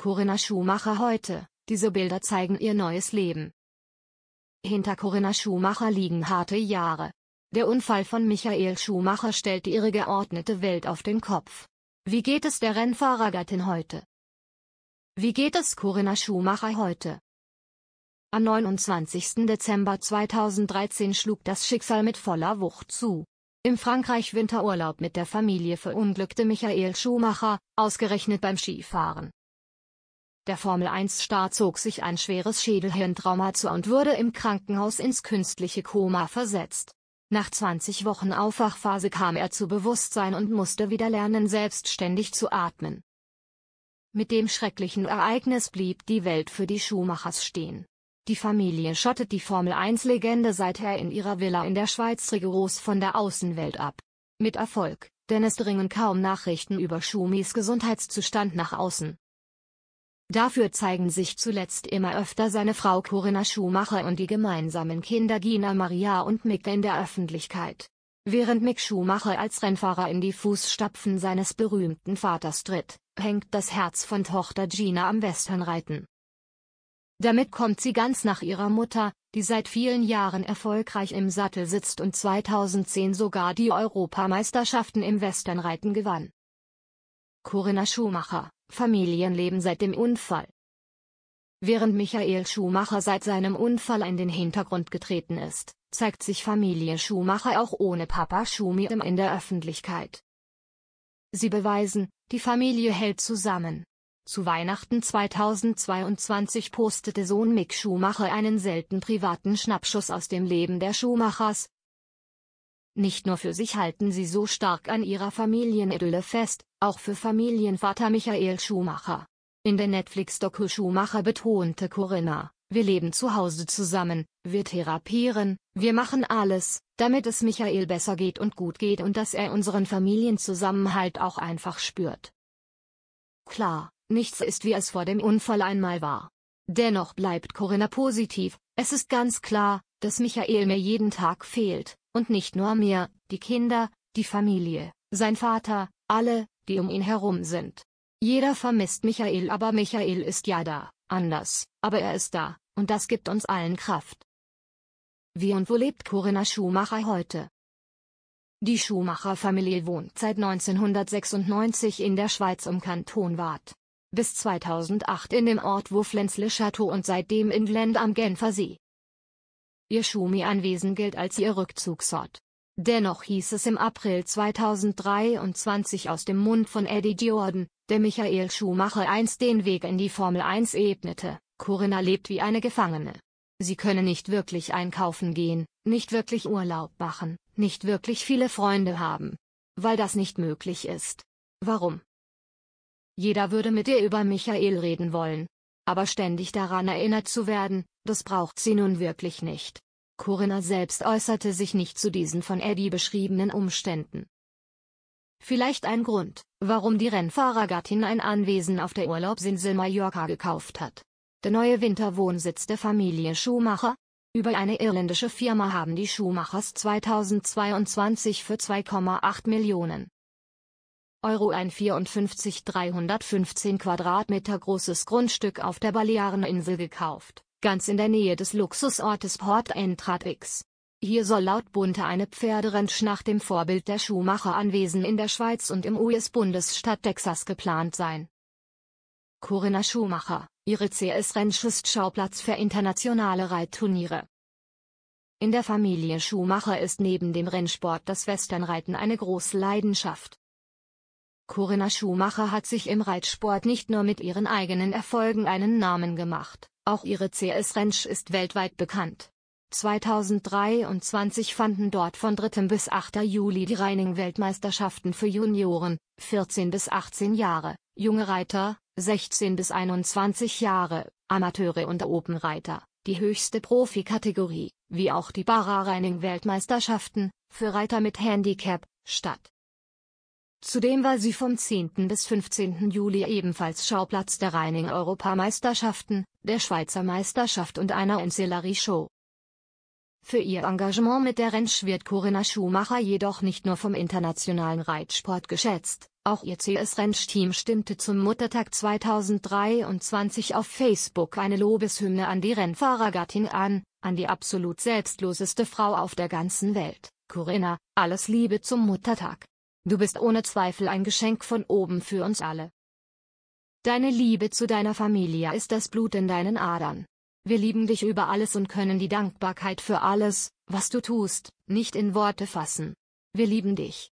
Corinna Schumacher heute, diese Bilder zeigen ihr neues Leben. Hinter Corinna Schumacher liegen harte Jahre. Der Unfall von Michael Schumacher stellt ihre geordnete Welt auf den Kopf. Wie geht es der Rennfahrergattin heute? Wie geht es Corinna Schumacher heute? Am 29. Dezember 2013 schlug das Schicksal mit voller Wucht zu. Im Frankreich-Winterurlaub mit der Familie verunglückte Michael Schumacher, ausgerechnet beim Skifahren. Der Formel-1-Star zog sich ein schweres Schädelhirntrauma zu und wurde im Krankenhaus ins künstliche Koma versetzt. Nach 20 Wochen Aufwachphase kam er zu Bewusstsein und musste wieder lernen, selbstständig zu atmen. Mit dem schrecklichen Ereignis blieb die Welt für die Schuhmachers stehen. Die Familie schottet die Formel-1-Legende seither in ihrer Villa in der Schweiz rigoros von der Außenwelt ab. Mit Erfolg, denn es dringen kaum Nachrichten über Schumis Gesundheitszustand nach außen. Dafür zeigen sich zuletzt immer öfter seine Frau Corinna Schumacher und die gemeinsamen Kinder Gina Maria und Mick in der Öffentlichkeit. Während Mick Schumacher als Rennfahrer in die Fußstapfen seines berühmten Vaters tritt, hängt das Herz von Tochter Gina am Westernreiten. Damit kommt sie ganz nach ihrer Mutter, die seit vielen Jahren erfolgreich im Sattel sitzt und 2010 sogar die Europameisterschaften im Westernreiten gewann. Corinna Schumacher Familienleben seit dem Unfall Während Michael Schumacher seit seinem Unfall in den Hintergrund getreten ist, zeigt sich Familie Schumacher auch ohne Papa Schumi in der Öffentlichkeit. Sie beweisen, die Familie hält zusammen. Zu Weihnachten 2022 postete Sohn Mick Schumacher einen selten privaten Schnappschuss aus dem Leben der Schumachers, nicht nur für sich halten sie so stark an ihrer Familienidylle fest, auch für Familienvater Michael Schumacher. In der Netflix-Doku Schumacher betonte Corinna, wir leben zu Hause zusammen, wir therapieren, wir machen alles, damit es Michael besser geht und gut geht und dass er unseren Familienzusammenhalt auch einfach spürt. Klar, nichts ist wie es vor dem Unfall einmal war. Dennoch bleibt Corinna positiv, es ist ganz klar, dass Michael mir jeden Tag fehlt, und nicht nur mir, die Kinder, die Familie, sein Vater, alle, die um ihn herum sind. Jeder vermisst Michael, aber Michael ist ja da, anders, aber er ist da, und das gibt uns allen Kraft. Wie und wo lebt Corinna Schumacher heute? Die Schumacher-Familie wohnt seit 1996 in der Schweiz im Kanton Waadt. Bis 2008 in dem Ort wo Flensle Chateau und seitdem in Glend am Genfersee. Ihr Schumi-Anwesen gilt als ihr Rückzugsort. Dennoch hieß es im April 2023 aus dem Mund von Eddie Jordan, der Michael Schumacher einst den Weg in die Formel 1 ebnete, Corinna lebt wie eine Gefangene. Sie könne nicht wirklich einkaufen gehen, nicht wirklich Urlaub machen, nicht wirklich viele Freunde haben. Weil das nicht möglich ist. Warum? Jeder würde mit ihr über Michael reden wollen, aber ständig daran erinnert zu werden, das braucht sie nun wirklich nicht. Corinna selbst äußerte sich nicht zu diesen von Eddie beschriebenen Umständen. Vielleicht ein Grund, warum die Rennfahrergattin ein Anwesen auf der Urlaubsinsel Mallorca gekauft hat. Der neue Winterwohnsitz der Familie Schumacher? Über eine irländische Firma haben die Schumachers 2022 für 2,8 Millionen Euro ein 54 315 Quadratmeter großes Grundstück auf der Baleareninsel gekauft, ganz in der Nähe des Luxusortes Port Entradix. Hier soll laut Bunte eine Pferderentsch nach dem Vorbild der Schumacher-Anwesen in der Schweiz und im US-Bundesstaat Texas geplant sein. Corinna Schumacher, ihre CS Ranch ist Schauplatz für internationale Reitturniere. In der Familie Schumacher ist neben dem Rennsport das Westernreiten eine große Leidenschaft. Corinna Schumacher hat sich im Reitsport nicht nur mit ihren eigenen Erfolgen einen Namen gemacht, auch ihre CS Ranch ist weltweit bekannt. 2023 fanden dort von 3. bis 8. Juli die Reining-Weltmeisterschaften für Junioren, 14 bis 18 Jahre, junge Reiter, 16 bis 21 Jahre, Amateure und Openreiter, die höchste Profikategorie, wie auch die Barra-Reining-Weltmeisterschaften, für Reiter mit Handicap, statt. Zudem war sie vom 10. bis 15. Juli ebenfalls Schauplatz der Reining-Europameisterschaften, der Schweizer Meisterschaft und einer Ancillary-Show. Für ihr Engagement mit der Rennsch wird Corinna Schumacher jedoch nicht nur vom internationalen Reitsport geschätzt, auch ihr CS-Rennsch-Team stimmte zum Muttertag 2023 auf Facebook eine Lobeshymne an die Rennfahrergattin an, an die absolut selbstloseste Frau auf der ganzen Welt. Corinna, alles Liebe zum Muttertag. Du bist ohne Zweifel ein Geschenk von oben für uns alle. Deine Liebe zu deiner Familie ist das Blut in deinen Adern. Wir lieben dich über alles und können die Dankbarkeit für alles, was du tust, nicht in Worte fassen. Wir lieben dich.